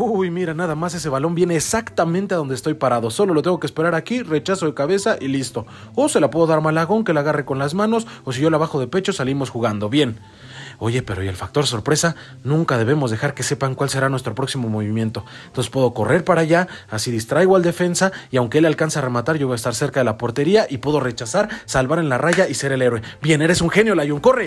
Uy, mira, nada más ese balón viene exactamente a donde estoy parado. Solo lo tengo que esperar aquí, rechazo de cabeza y listo. O se la puedo dar malagón que la agarre con las manos, o si yo la bajo de pecho salimos jugando. Bien. Oye, pero ¿y el factor sorpresa? Nunca debemos dejar que sepan cuál será nuestro próximo movimiento. Entonces puedo correr para allá, así distraigo al defensa y aunque él alcance a rematar, yo voy a estar cerca de la portería y puedo rechazar, salvar en la raya y ser el héroe. Bien, eres un genio, Layun, corre.